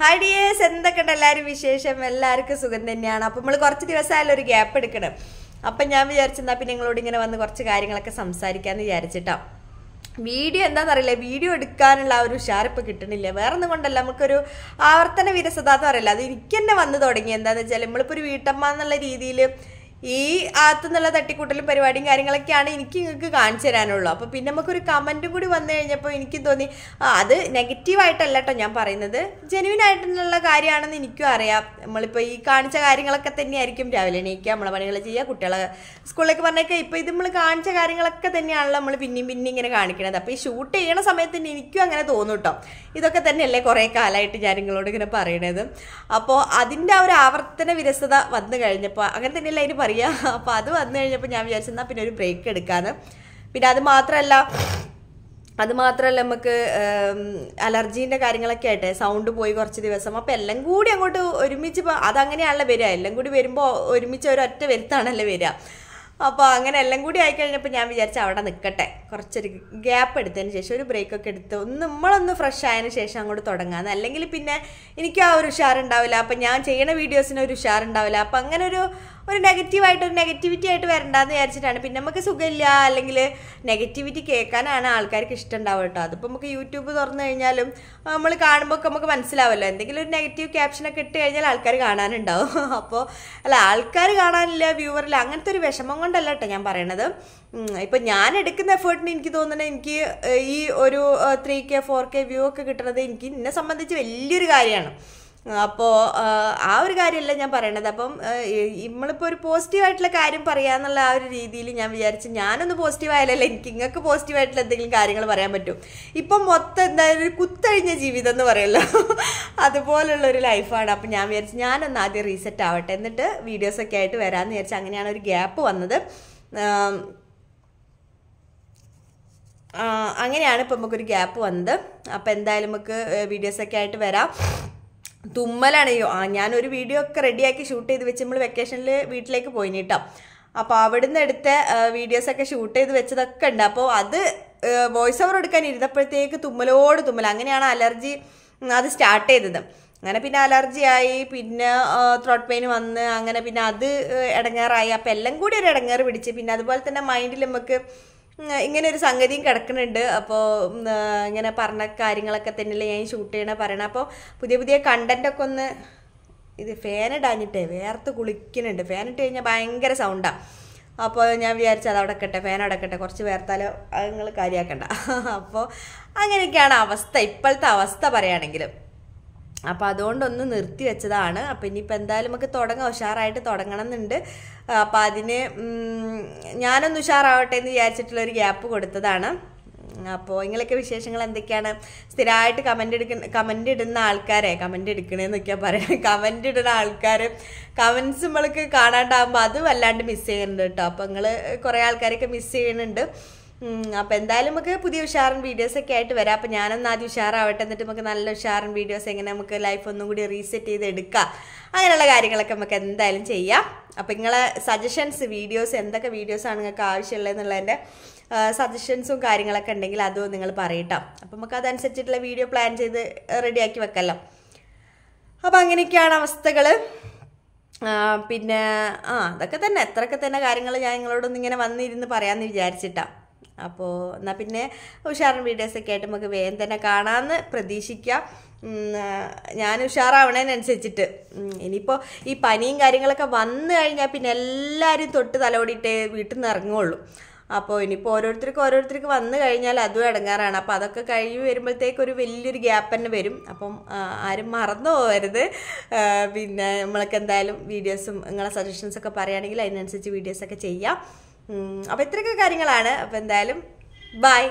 hi dears ഉണ്ട് എല്ലാവരും വിശേഷം എല്ലാവർക്കും സുഖം തന്നെയാണ് അപ്പം നമ്മൾ കുറച്ച് ദിവസമായാലും ഒരു ഗ്യാപ്പ് എടുക്കണം അപ്പം ഞാൻ വിചാരിച്ചെന്നാൽ പിന്നെ നിങ്ങളോട് ഇങ്ങനെ വന്ന് കുറച്ച് കാര്യങ്ങളൊക്കെ സംസാരിക്കാമെന്ന് വിചാരിച്ചിട്ടോ വീഡിയോ അറിയില്ല വീഡിയോ എടുക്കാനുള്ള ആ ഒരു ഷാർപ്പ് കിട്ടണില്ല വേറെ ഒന്നും കൊണ്ടല്ല നമുക്കൊരു ആവർത്തന വിരസത എന്ന് പറയില്ല അത് എനിക്ക് തന്നെ വന്നു തുടങ്ങി എന്താണെന്ന് വെച്ചാൽ നമ്മളിപ്പോൾ ഒരു വീട്ടമ്മ എന്നുള്ള രീതിയിൽ ഈ അകത്തുനിന്നുള്ള തട്ടിക്കൂട്ടലും പരിപാടിയും കാര്യങ്ങളൊക്കെയാണ് എനിക്ക് നിങ്ങൾക്ക് കാണിച്ചു തരാനുള്ളൂ അപ്പോൾ പിന്നെ നമുക്കൊരു കമൻറ്റും കൂടി വന്നു കഴിഞ്ഞപ്പോൾ എനിക്ക് തോന്നി അത് നെഗറ്റീവായിട്ടല്ല കേട്ടോ ഞാൻ പറയുന്നത് ജെനുവിൻ ആയിട്ടുള്ള കാര്യമാണെന്ന് എനിക്കും അറിയാം നമ്മളിപ്പോൾ ഈ കാണിച്ച കാര്യങ്ങളൊക്കെ തന്നെയായിരിക്കും രാവിലെ എണീക്കുക നമ്മളെ പണികൾ ചെയ്യുക കുട്ടികളെ സ്കൂളിലേക്ക് പറഞ്ഞേക്കുക ഇപ്പോൾ ഇത് നമ്മൾ കാണിച്ച കാര്യങ്ങളൊക്കെ തന്നെയാണല്ലോ നമ്മൾ പിന്നെയും പിന്നെയും ഇങ്ങനെ കാണിക്കണത് അപ്പോൾ ഈ ഷൂട്ട് ചെയ്യണ സമയത്ത് തന്നെ എനിക്കും അങ്ങനെ തോന്നും കേട്ടോ ഇതൊക്കെ തന്നെയല്ലേ കുറേ കാലമായിട്ട് ഞാൻ നിങ്ങളോട് ഇങ്ങനെ പറയണത് അപ്പോൾ അതിൻ്റെ ആ ഒരു ആവർത്തന വിരസത വന്നു കഴിഞ്ഞപ്പോൾ അങ്ങനെ തന്നെയല്ലേ അതിന് അറിയാം അപ്പോൾ അത് വന്നു കഴിഞ്ഞപ്പോൾ ഞാൻ എന്നാൽ പിന്നെ ഒരു ബ്രേക്ക് എടുക്കാന്ന് പിന്നെ അത് മാത്രമല്ല അത് മാത്രമല്ല നമുക്ക് അലർജീൻ്റെ കാര്യങ്ങളൊക്കെ ആയിട്ടെ സൗണ്ട് പോയി കുറച്ച് ദിവസം അപ്പോൾ എല്ലാം കൂടി അങ്ങോട്ട് ഒരുമിച്ച് ഇപ്പോൾ അതങ്ങനെയാണല്ലോ വരിക എല്ലാം കൂടി വരുമ്പോൾ ഒരുമിച്ച് ഒരൊറ്റ വരുത്താണല്ലോ വരിക അപ്പോൾ അങ്ങനെ എല്ലാം കൂടി ആയിക്കഴിഞ്ഞപ്പോൾ ഞാൻ വിചാരിച്ച അവിടെ നിൽക്കട്ടെ കുറച്ചൊരു ഗ്യാപ്പ് എടുത്തതിന് ശേഷം ഒരു ബ്രേക്ക് ഒക്കെ എടുത്ത് ഒന്ന് നമ്മളൊന്ന് ഫ്രഷ് ആയതിന് ശേഷം അങ്ങോട്ട് തുടങ്ങാമെന്ന് അല്ലെങ്കിൽ പിന്നെ എനിക്ക് ആ ഒരു ഉഷാറുണ്ടാവില്ല അപ്പം ഞാൻ ചെയ്യണ വീഡിയോസിന് ഒരു ഉഷാറുണ്ടാവില്ല അപ്പം അങ്ങനെ ഒരു ഒരു നെഗറ്റീവായിട്ട് ഒരു നെഗറ്റിവിറ്റി ആയിട്ട് വരണ്ടെന്ന് വിചാരിച്ചിട്ടാണ് പിന്നെ നമുക്ക് സുഖമില്ല അല്ലെങ്കിൽ നെഗറ്റിവിറ്റി കേൾക്കാനാണ് ആൾക്കാർക്ക് ഇഷ്ടം ഉണ്ടാവുക കേട്ടോ അതിപ്പോൾ നമുക്ക് യൂട്യൂബ് തുറന്നു കഴിഞ്ഞാലും നമ്മൾ കാണുമ്പോൾ നമുക്ക് മനസ്സിലാവല്ലോ എന്തെങ്കിലും ഒരു നെഗറ്റീവ് ക്യാപ്ഷനൊക്കെ ഇട്ട് കഴിഞ്ഞാൽ ആൾക്കാർ കാണാനുണ്ടാവും അപ്പോൾ അല്ല ആൾക്കാർ കാണാനില്ല വ്യൂവറിൽ അങ്ങനത്തെ ഒരു വിഷമം കൊണ്ടല്ല കേട്ടോ ഞാൻ പറയണത് ഇപ്പം ഞാൻ എടുക്കുന്ന എഫേർട്ടിന് എനിക്ക് തോന്നുന്നത് എനിക്ക് ഈ ഒരു three K four K view ഒക്കെ കിട്ടുന്നത് എനിക്ക് എന്നെ സംബന്ധിച്ച് വലിയൊരു കാര്യമാണ് അപ്പോൾ ആ ഒരു കാര്യമല്ല ഞാൻ പറയണത് അപ്പം നമ്മളിപ്പോൾ ഒരു ആയിട്ടുള്ള കാര്യം പറയാന്നുള്ള ആ ഒരു രീതിയിൽ ഞാൻ വിചാരിച്ച് ഞാനൊന്ന് പോസിറ്റീവ് ആയാലല്ല എനിക്ക് നിങ്ങൾക്ക് ആയിട്ടുള്ള എന്തെങ്കിലും കാര്യങ്ങൾ പറയാൻ പറ്റും ഇപ്പം മൊത്തം എന്തായാലും ഒരു കുത്തഴിഞ്ഞ ജീവിതം എന്ന് പറയല്ലോ അതുപോലുള്ള ഒരു ലൈഫാണ് അപ്പം ഞാൻ വിചാരിച്ച് ഞാനൊന്ന് ആദ്യം റീസെറ്റ് ആവട്ടെ എന്നിട്ട് വീഡിയോസൊക്കെ ആയിട്ട് വരാമെന്ന് വിചാരിച്ചു അങ്ങനെയാണ് ഒരു ഗ്യാപ്പ് വന്നത് അങ്ങനെയാണ് ഇപ്പം നമുക്കൊരു ഗ്യാപ്പ് വന്നത് അപ്പോൾ എന്തായാലും നമുക്ക് വീഡിയോസൊക്കെ ആയിട്ട് വരാം തുമ്മലാണ് ആ ഞാനൊരു വീഡിയോ ഒക്കെ റെഡിയാക്കി ഷൂട്ട് ചെയ്ത് വെച്ച് നമ്മൾ വെക്കേഷനിൽ വീട്ടിലേക്ക് പോയി കേട്ടോ അപ്പോൾ അവിടുന്ന് എടുത്ത വീഡിയോസൊക്കെ ഷൂട്ട് ചെയ്ത് വെച്ചതൊക്കെ ഉണ്ട് അപ്പോൾ അത് വോയിസ് ഓവർ എടുക്കാൻ ഇരുന്നപ്പോഴത്തേക്ക് തുമ്മലോട് തുമ്മൽ അങ്ങനെയാണ് അലർജി അത് സ്റ്റാർട്ട് ചെയ്തത് അങ്ങനെ പിന്നെ അലർജി ആയി പിന്നെ ത്രോട്ട് പെയിൻ വന്ന് അങ്ങനെ പിന്നെ അത് ഇടങ്ങാറായി അപ്പോൾ എല്ലാം കൂടി ഒരു ഇടങ്ങാറ് പിടിച്ച് പിന്നെ അതുപോലെ തന്നെ മൈൻഡിൽ നമുക്ക് ഇങ്ങനെ ഒരു സംഗതിയും കിടക്കുന്നുണ്ട് അപ്പോൾ ഇങ്ങനെ പറഞ്ഞ കാര്യങ്ങളൊക്കെ തന്നെയല്ലേ ഞാൻ ഷൂട്ട് ചെയ്യണ പറയണം അപ്പോൾ പുതിയ പുതിയ കണ്ടൻറ്റൊക്കെ ഒന്ന് ഇത് ഫാനിടാഞ്ഞിട്ടേ വേർത്ത് കുളിക്കുന്നുണ്ട് ഫാനിട്ട് കഴിഞ്ഞാൽ ഭയങ്കര സൗണ്ടാണ് അപ്പോൾ ഞാൻ വിചാരിച്ചത് അവിടെ കട്ടെ ഫാൻ അടക്കട്ടെ കുറച്ച് വേർത്താലോ നിങ്ങൾ കാര്യമാക്കണ്ട അപ്പോൾ അങ്ങനെയൊക്കെയാണ് അവസ്ഥ ഇപ്പോഴത്തെ അവസ്ഥ പറയുകയാണെങ്കിലും അപ്പോൾ അതുകൊണ്ടൊന്ന് നിർത്തി വെച്ചതാണ് അപ്പം ഇനിയിപ്പോൾ എന്തായാലും നമുക്ക് തുടങ്ങാം ഉഷാറായിട്ട് തുടങ്ങണം എന്നുണ്ട് അപ്പം അതിന് ഞാനൊന്ന് ഉഷാറാവട്ടെ എന്ന് വിചാരിച്ചിട്ടുള്ളൊരു ഗ്യാപ്പ് കൊടുത്തതാണ് അപ്പോൾ ഇങ്ങനെയൊക്കെ വിശേഷങ്ങൾ എന്തൊക്കെയാണ് സ്ഥിരമായിട്ട് കമൻ്റ് എടുക്കുന്ന കമൻ്റ് ഇടുന്ന ആൾക്കാരെ കമൻ്റ് എടുക്കണേന്നൊക്കെയാണ് പറയുന്നത് കമൻ്റ് ഇടുന്ന ആൾക്കാർ കമൻസ് നമ്മൾക്ക് കാണാണ്ടാകുമ്പോൾ അത് വല്ലാണ്ട് മിസ്സ് ചെയ്യുന്നുണ്ട് കേട്ടോ അപ്പോൾ നിങ്ങൾ കുറേ ആൾക്കാരൊക്കെ മിസ്സ് ചെയ്യുന്നുണ്ട് അപ്പൊ എന്തായാലും നമുക്ക് പുതിയ ഉഷാറൻ ഒക്കെ ആയിട്ട് വരാം അപ്പൊ ഞാനൊന്ന് ആദ്യം ഉഷാറാവട്ടെ എന്നിട്ട് നമുക്ക് നല്ല ഉഷാറൻ വീഡിയോസ് എങ്ങനെ നമുക്ക് ലൈഫ് ഒന്നും കൂടി റീസെറ്റ് ചെയ്ത് എടുക്കാം അങ്ങനെയുള്ള കാര്യങ്ങളൊക്കെ നമുക്ക് എന്തായാലും ചെയ്യാം അപ്പൊ നിങ്ങളെ സജഷൻസ് വീഡിയോസ് എന്തൊക്കെ വീഡിയോസ് ആണ് നിങ്ങൾക്ക് എന്നുള്ളതിന്റെ സജഷൻസും കാര്യങ്ങളൊക്കെ ഉണ്ടെങ്കിൽ അതും നിങ്ങൾ പറയട്ടോ അപ്പൊ നമുക്ക് അതനുസരിച്ചിട്ടുള്ള വീഡിയോ പ്ലാൻ ചെയ്ത് റെഡിയാക്കി വെക്കല്ലോ അപ്പൊ അങ്ങനെയൊക്കെയാണ് അവസ്ഥകൾ പിന്നെ ആ അതൊക്കെ തന്നെ എത്രയൊക്കെ തന്നെ കാര്യങ്ങൾ ഞാൻ നിങ്ങളോടൊന്നിങ്ങനെ വന്നിരുന്ന് പറയാമെന്ന് വിചാരിച്ചിട്ടാണ് അപ്പോൾ എന്നാൽ പിന്നെ ഉഷാറിൻ്റെ വീഡിയോസൊക്കെ ആയിട്ട് നമുക്ക് വേഗം തന്നെ കാണാമെന്ന് പ്രതീക്ഷിക്കാം ഞാൻ ഉഷാറാവണേനനുസരിച്ചിട്ട് ഇനിയിപ്പോൾ ഈ പനിയും കാര്യങ്ങളൊക്കെ വന്നു കഴിഞ്ഞാൽ പിന്നെ എല്ലാവരും തൊട്ട് തലോടിയിട്ട് വീട്ടിൽ നിന്ന് ഇറങ്ങുള്ളൂ അപ്പോൾ ഇനിയിപ്പോൾ ഓരോരുത്തർക്ക് ഓരോരുത്തർക്ക് വന്നു കഴിഞ്ഞാൽ അതും അടങ്ങാറാണ് അപ്പോൾ അതൊക്കെ കഴിഞ്ഞ് വരുമ്പോഴത്തേക്ക് ഒരു വലിയൊരു ഗ്യാപ്പ് തന്നെ വരും അപ്പം ആരും മറന്നു പോകരുത് പിന്നെ നമ്മളൊക്കെ എന്തായാലും വീഡിയോസും നിങ്ങളെ സജഷൻസൊക്കെ പറയുകയാണെങ്കിൽ അതിനനുസരിച്ച് വീഡിയോസൊക്കെ ചെയ്യാം അപ്പൊ ഇത്രയൊക്കെ കാര്യങ്ങളാണ് അപ്പോൾ എന്തായാലും ബൈ